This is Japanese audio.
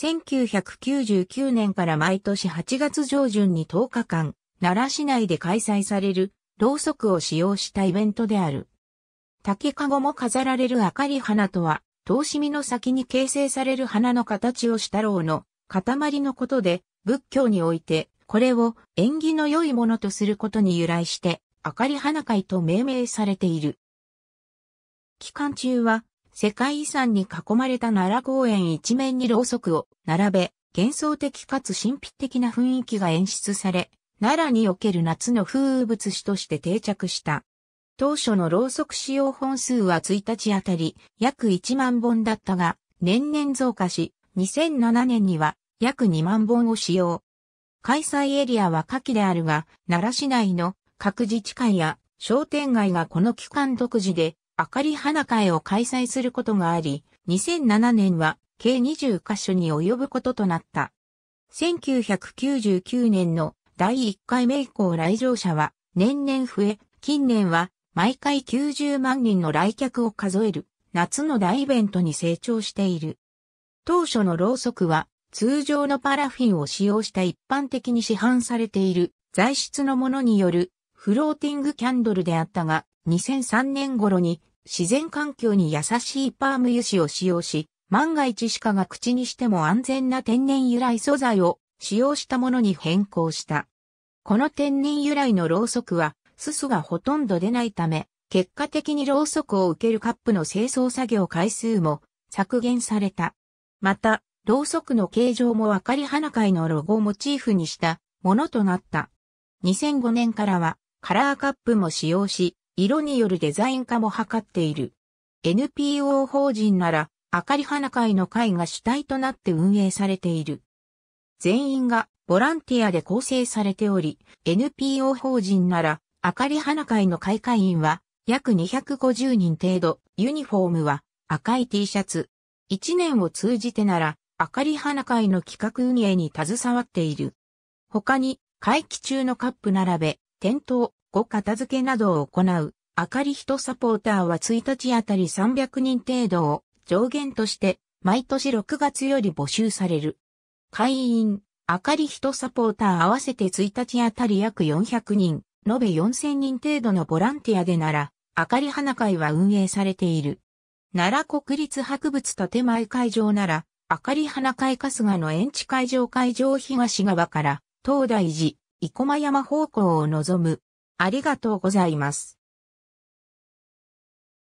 1999年から毎年8月上旬に10日間、奈良市内で開催される、ろうそくを使用したイベントである。竹籠も飾られる明かり花とは、通し身の先に形成される花の形をしたろうの塊のことで、仏教において、これを縁起の良いものとすることに由来して、明かり花会と命名されている。期間中は、世界遺産に囲まれた奈良公園一面にろうそくを並べ、幻想的かつ神秘的な雰囲気が演出され、奈良における夏の風物詩として定着した。当初のろうそく使用本数は1日あたり約1万本だったが、年々増加し、2007年には約2万本を使用。開催エリアは夏季であるが、奈良市内の各自治会や商店街がこの期間独自で明かり花会を開催することがあり、2007年は計20カ所に及ぶこととなった。1999年の第1回目以降来場者は年々増え、近年は毎回90万人の来客を数える夏の大イベントに成長している。当初のろうそくは通常のパラフィンを使用した一般的に市販されている材質のものによるフローティングキャンドルであったが2003年頃に自然環境に優しいパーム油脂を使用し、万が一鹿が口にしても安全な天然由来素材を使用したものに変更した。この天然由来のろうそくは、すすがほとんど出ないため、結果的にろうそくを受けるカップの清掃作業回数も削減された。また、ろうそくの形状もわかり花会のロゴをモチーフにしたものとなった。2005年からはカラーカップも使用し、色によるデザイン化も図っている。NPO 法人なら、あかり花会の会が主体となって運営されている。全員がボランティアで構成されており、NPO 法人なら、あかり花会の会会員は約250人程度、ユニフォームは赤い T シャツ。1年を通じてなら、あかり花会の企画運営に携わっている。他に、会期中のカップ並べ、店頭、後片付けなどを行う、明かり人サポーターは1日あたり300人程度を上限として毎年6月より募集される。会員、明かり人サポーター合わせて1日あたり約400人、延べ4000人程度のボランティアでなら、明かり花会は運営されている。奈良国立博物建前会場なら、明かり花会春日の園地会場会場東側から、東大寺、生駒山方向を望むありがとうございます。